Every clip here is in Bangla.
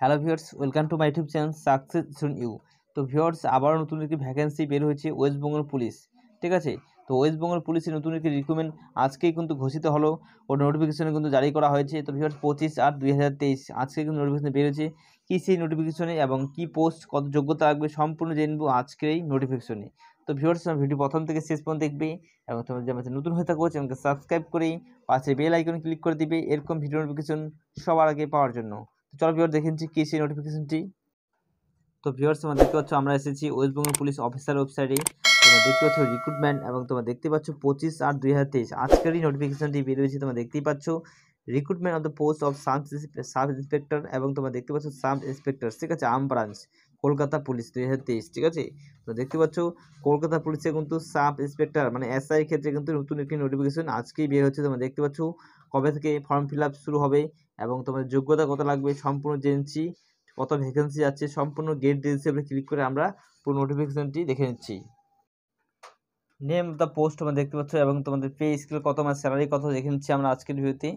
hello viewers welcome to my YouTube channel success you তো ভিউয়ার্স আবারও নতুন একটি ভ্যাকেন্সি বের হয়েছে ওয়েস্ট বেঙ্গল পুলিশ ঠিক আছে তো ওয়েস্ট বেঙ্গল পুলিশের নতুন একটি রিক্রুটমেন্ট আজকেই কিন্তু ঘোষিত হলো ও নোটিফিকেশনে কিন্তু জারি করা হয়েছে তো ভিউয়ার্স পঁচিশ আট দুই হাজার তেইশ আজকে কিন্তু নোটিফিকেশন বেরোচ্ছে কী সেই নোটিফিকেশনে এবং কি পোস্ট কত যোগ্যতা লাগবে সম্পূর্ণ জেনবো আজকের এই নোটিফিকেশনে তো ভিউয়ার্স তোমার ভিডিও প্রথম থেকে শেষ পর্যন্ত দেখবে এবং তোমার যে আমাদের নতুন হয়ে থাকো চ্যানেলকে সাবস্ক্রাইব করে পাশে বেল আইকন ক্লিক করে দিবে এরকম ভিডিও নোটিফিকেশন সবার আগে পাওয়ার জন্য তো চলো ভিওর দেখে নিচ্ছি কী সেই নোটিফিকেশনটি তো ভিওর্স তোমরা দেখতে পাচ্ছ আমরা এসেছি ওয়েস্ট বেঙ্গল পুলিশ অফিসার ওয়েবসাইটে তোমরা দেখতে পাচ্ছ রিক্রুটমেন্ট এবং তোমরা দেখতে পাচ্ছ পঁচিশ আট দুই হাজার তেইশ আজকেরই নোটিফিকেশনটি বেরিয়েছে তোমরা দেখতেই পাচ্ছ recruitment of the post of sub sub inspector এবং তোমরা দেখতে পাচ্ছ সাব ইন্সপেক্টর ঠিক আছে আম ব্রাঞ্চ কলকাতা পুলিশ দুই হাজার তেইশ ঠিক আছে তো দেখতে পাচ্ছ কলকাতা পুলিশে কিন্তু সাব ইন্সপেক্টর মানে এসআই ক্ষেত্রে কিন্তু নতুন একটি নোটিফিকেশান আজকেই বের হচ্ছে তোমার দেখতে পাচ্ছ কবে থেকে ফর্ম ফিল আপ শুরু হবে এবং তোমার যোগ্যতা কত লাগবে সম্পূর্ণ জেনেছি কত ভ্যাকেন্সি আছে সম্পূর্ণ গেট ডিটেলস আমরা ক্লিক করে আমরা পুরো নোটিফিকেশনটি দেখে নিচ্ছি নেম অফ দ্য পোস্ট তোমরা দেখতে পাচ্ছ এবং তোমাদের পে স্কেল কত মাস মানে স্যালারি কত দেখে নিচ্ছি আমরা আজকের ভিডিওতে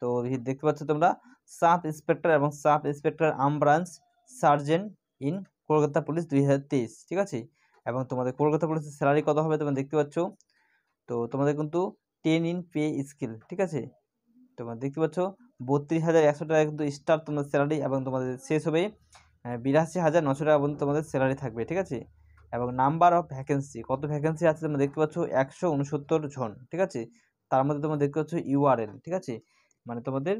তো দেখতে পাচ্ছ তোমরা সাব ইন্সপেক্টর এবং sub inspector armed branch sergeant in Kolkata police দুই ঠিক আছে এবং তোমাদের কলকাতা পুলিশের স্যালারি কত হবে তোমরা দেখতে পাচ্ছ তো তোমাদের কিন্তু টেন ইন পে স্কেল ঠিক আছে তোমরা দেখতে পাচ্ছ বত্রিশ হাজার একশো টাকা কিন্তু স্টার তোমাদের স্যালারি এবং তোমাদের শেষ হবে বিরাশি হাজার নশো টাকা পর্যন্ত তোমাদের স্যালারি থাকবে ঠিক আছে এবং নাম্বার অফ ভ্যাকেন্সি কত ভ্যাকেন্সি আছে তোমরা দেখতে পাচ্ছ একশো উনসত্তর জন ঠিক আছে তার মধ্যে তোমরা দেখতে পাচ্ছ ইউআরএল ঠিক আছে মানে তোমাদের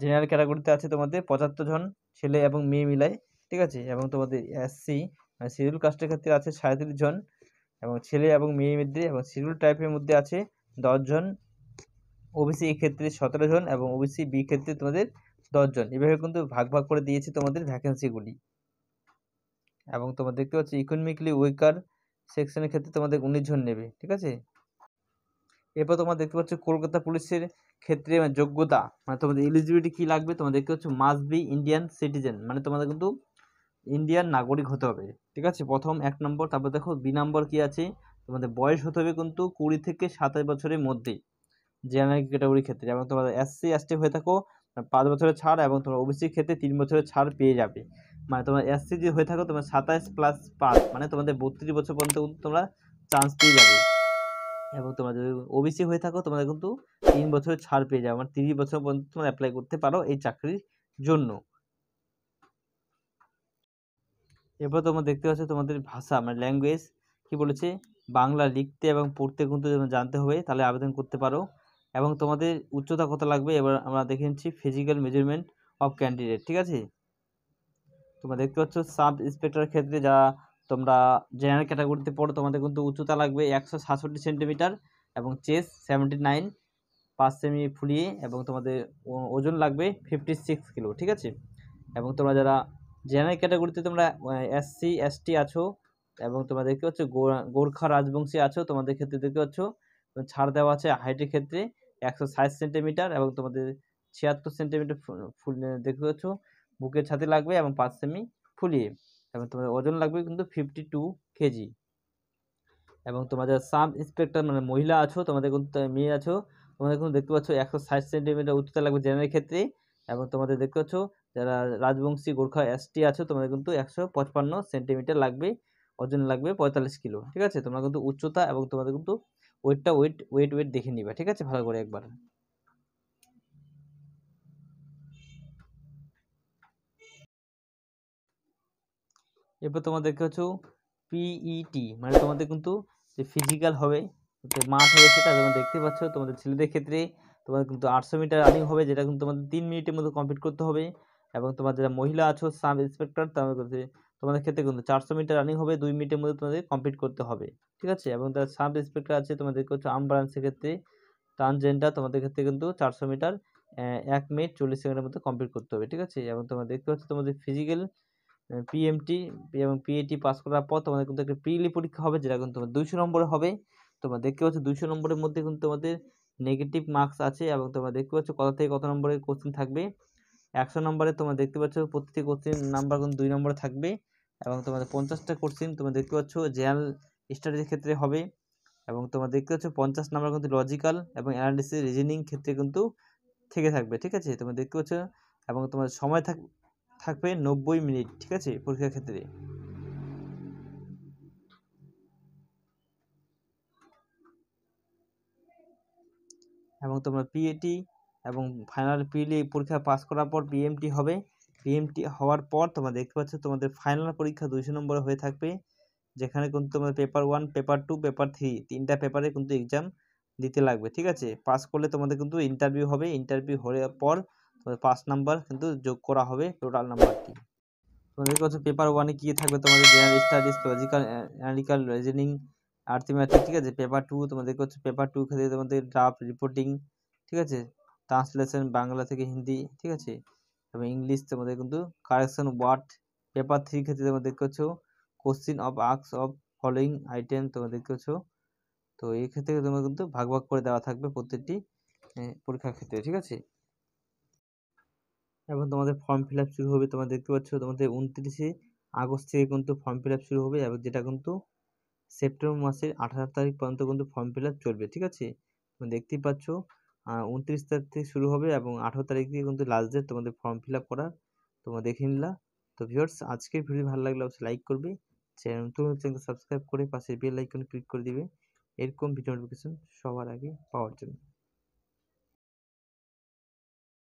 জেনারেল ক্যাটাগরিতে আছে তোমাদের পঁচাত্তর জন ছেলে এবং মেয়ে মিলায় ঠিক আছে এবং তোমাদের এসসি মানে শিডিউল কাস্টের ক্ষেত্রে আছে সাঁত্রিশ জন এবং ছেলে এবং মেয়ে মধ্যে এবং শিডিউল টাইপের মধ্যে আছে দশজন ওবিসি এ e ক্ষেত্রে সতেরো জন এবং ওবিসি বি ক্ষেত্রে তোমাদের দশজন এভাবে কিন্তু ভাগ ভাগ করে দিয়েছে তোমাদের ভ্যাকেন্সিগুলি এবং তোমার দেখতে পাচ্ছ ইকোনমিক্যালি উইকার সেকশনের ক্ষেত্রে তোমাদের উনিশ জন নেবে ঠিক আছে এরপর তোমরা দেখতে পাচ্ছ কলকাতা পুলিশের ক্ষেত্রে যোগ্যতা মানে তোমাদের এলিজিবিলিটি কী লাগবে তোমরা দেখতে পাচ্ছ মাস্ট বি ইন্ডিয়ান সিটিজেন মানে তোমাদের কিন্তু ইন্ডিয়ান নাগরিক হতে হবে ঠিক আছে প্রথম এক নম্বর তারপর দেখো বি নম্বর কী আছে তোমাদের বয়স হতে হবে কিন্তু কুড়ি থেকে সাতাশ বছরের মধ্যে জেনারেল ক্যাটাগরির ক্ষেত্রে এবং তোমরা এসসি এসটি হয়ে থাকো পাঁচ বছরের ছাড় এবং তোমরা ওবিসির ক্ষেত্রে তিন বছরের ছাড় পেয়ে যাবে মানে তোমার এসসি যদি হয়ে থাকো তোমার সাতাশ প্লাস পাঁচ মানে তোমাদের বত্রিশ বছর পর্যন্ত কিন্তু তোমরা চান্স পেয়ে যাবে এবং তোমরা যদি ওবিসি হয়ে থাকো তোমাদের কিন্তু তিন বছরের ছাড় পেয়ে যাবে মানে তিরিশ বছর পর্যন্ত তোমরা অ্যাপ্লাই করতে পারো এই চাকরির জন্য এরপর তোমরা দেখতে পাচ্ছ তোমাদের ভাষা মানে ল্যাঙ্গুয়েজ কি বলেছে বাংলা লিখতে এবং পড়তে কিন্তু জানতে হবে তাহলে আবেদন করতে পারো এবং তোমাদের উচ্চতা কত লাগবে এবার আমরা দেখে নিচ্ছি ফিজিক্যাল মেজারমেন্ট অফ ক্যান্ডিডেট ঠিক আছে তোমরা দেখতে পাচ্ছ সাব ইন্সপেক্টরের ক্ষেত্রে যা তোমরা জেনারেল ক্যাটাগরিতে পড়ো তোমাদের কিন্তু উচ্চতা লাগবে একশো সাতষট্টি সেন্টিমিটার এবং চেস সেভেন্টি নাইন পাঁচ সেমি ফুলিয়ে এবং তোমাদের ওজন লাগবে ফিফটি সিক্স কিলো ঠিক আছে এবং তোমরা যারা জেনারেল ক্যাটাগরিতে তোমরা এসসি এসটি আছো এবং তোমরা দেখতে পাচ্ছ গোর্খা রাজবংশী আছো তোমাদের ক্ষেত্রে দেখতে পাচ্ছ ছাড় দেওয়া আছে হাইটের ক্ষেত্রে একশো ষাট সেন্টিমিটার এবং তোমাদের ছিয়াত্তর সেন্টিমিটার ফুল দেখতে পাচ্ছ বুকের ছাতে লাগবে এবং পাঁচ সেমি ফুলিয়ে এবং তোমাদের ওজন লাগবে কিন্তু ফিফটি টু কেজি এবং তোমাদের সাব ইন্সপেক্টর মানে মহিলা আছো তোমাদের কিন্তু মেয়ে আছো তোমাদের কিন্তু দেখতে পাচ্ছ একশো ষাট সেন্টিমিটার উচ্চতা লাগবে জেনারেল ক্ষেত্রে এবং তোমাদের দেখতে পাচ্ছ যারা রাজবংশী গোর্খা এসটি আছো তোমাদের কিন্তু একশো পঁচপান্ন সেন্টিমিটার লাগবে ওজন লাগবে পঁয়তাল্লিশ কিলো ঠিক আছে তোমরা কিন্তু উচ্চতা এবং তোমাদের কিন্তু ওয়েটটা ওয়েট ওয়েট ওয়েট দেখে নিবা ঠিক আছে ভালো করে একবার এরপর তোমাদের হচ্ছে পিইটি e মানে তোমাদের কিন্তু যে ফিজিক্যাল হবে মাঠ হবে সেটা তোমরা দেখতে পাচ্ছ তোমাদের ছেলেদের ক্ষেত্রে তোমাদের কিন্তু আটশো মিটার রানিং হবে যেটা কিন্তু তোমাদের তিন মিনিটের মধ্যে কমপ্লিট করতে হবে এবং তোমার যারা মহিলা আছো সাব ইন্সপেক্টর তাদের তোমাদের ক্ষেত্রে কিন্তু চারশো মিটার রানিং হবে দুই মিনিটের মধ্যে তোমাদের কমপ্লিট করতে হবে ঠিক আছে এবং তার সাব ইন্সপেক্টর আছে তোমাদের হচ্ছে আম্বারান্সের ক্ষেত্রে ট্রানজেন্ডার তোমাদের ক্ষেত্রে কিন্তু চারশো মিটার এক মিনিট চল্লিশ সেকেন্ডের মধ্যে কমপ্লিট করতে হবে ঠিক আছে এবং তোমরা দেখতে পাচ্ছ তোমাদের ফিজিক্যাল পিএমটি এবং পিএটি পাস করার পর তোমাদের কিন্তু একটা প্রিলি পরীক্ষা হবে যেটা কিন্তু তোমার দুইশো নম্বরে হবে তোমরা দেখতে পাচ্ছ দুইশো নম্বরের মধ্যে কিন্তু তোমাদের নেগেটিভ মার্কস আছে এবং তোমরা দেখতে পাচ্ছ কত থেকে কত নম্বরের কোশ্চেন থাকবে একশো নম্বরে তোমরা দেখতে পাচ্ছ প্রতিটি কোশ্চিন নাম্বার কিন্তু দুই নম্বরে থাকবে এবং তোমাদের পঞ্চাশটা কোশ্চিন তোমরা দেখতে পাচ্ছ জেনারেল স্টাডির ক্ষেত্রে হবে এবং তোমরা দেখতে পাচ্ছ পঞ্চাশ নাম্বার কিন্তু লজিক্যাল এবং অ্যানালিসিস রিজনিং ক্ষেত্রে কিন্তু থেকে থাকবে ঠিক আছে তোমরা দেখতে পাচ্ছ এবং তোমার সময় থাক থাকবে নব্বই মিনিট ঠিক আছে পরীক্ষার ক্ষেত্রে এবং তোমরা পিএটি এবং ফাইনাল পিলি পরীক্ষা পাস করার পর বিএমটি হবে বিএমটি হওয়ার পর তোমরা দেখতে পাচ্ছ তোমাদের ফাইনাল পরীক্ষা দুইশো নম্বরে হয়ে থাকবে যেখানে কিন্তু তোমাদের paper one paper two paper three তিনটা পেপারে কিন্তু এক্সাম দিতে লাগবে ঠিক আছে পাস করলে তোমাদের কিন্তু ইন্টারভিউ হবে ইন্টারভিউ হওয়ার পর তোমাদের পাঁচ নাম্বার কিন্তু যোগ করা হবে টোটাল নাম্বারটি তোমাদের কাছে পেপার ওয়ানে কী থাকবে তোমাদের general studies logical analytical reasoning arithmetic ঠিক আছে পেপার টু তোমাদের কাছে পেপার টু খেতে তোমাদের ড্রাফট রিপোর্টিং ঠিক আছে ট্রান্সলেশন বাংলা থেকে হিন্দি ঠিক আছে এবং ইংলিশ তোমাদের কিন্তু কারেকশন ওয়ার্ড পেপার থ্রি ক্ষেত্রে তোমরা দেখতে পাচ্ছ কোশ্চিন অফ আর্কস অফ ফলোয়িং আইটেম তোমরা দেখতে পাচ্ছ তো এই ক্ষেত্রে তোমরা কিন্তু ভাগ ভাগ করে দেওয়া থাকবে প্রত্যেকটি পরীক্ষার ক্ষেত্রে ঠিক আছে এবং তোমাদের ফর্ম ফিল আপ শুরু হবে তোমরা দেখতে পাচ্ছ তোমাদের উনত্রিশে আগস্ট থেকে কিন্তু ফর্ম ফিল আপ শুরু হবে এবং যেটা কিন্তু সেপ্টেম্বর মাসের আঠারো তারিখ পর্যন্ত কিন্তু ফর্ম ফিল আপ চলবে ঠিক আছে তুমি দেখতেই পাচ্ছ উনত্রিশ তারিখ থেকে শুরু হবে এবং আঠেরো তারিখ থেকে কিন্তু লাস্ট ডেট তোমাদের ফর্ম ফিল আপ করার তোমরা দেখে নিলা তো ভিউয়ার্স আজকের ভিডিও ভালো লাগলে অবশ্যই লাইক করবে চ্যানেল নতুন চ্যানেলকে সাবস্ক্রাইব করে পাশে বেল আইকন ক্লিক করে দিবে এরকম ভিডিও নোটিফিকেশন সবার আগে পাওয়ার জন্য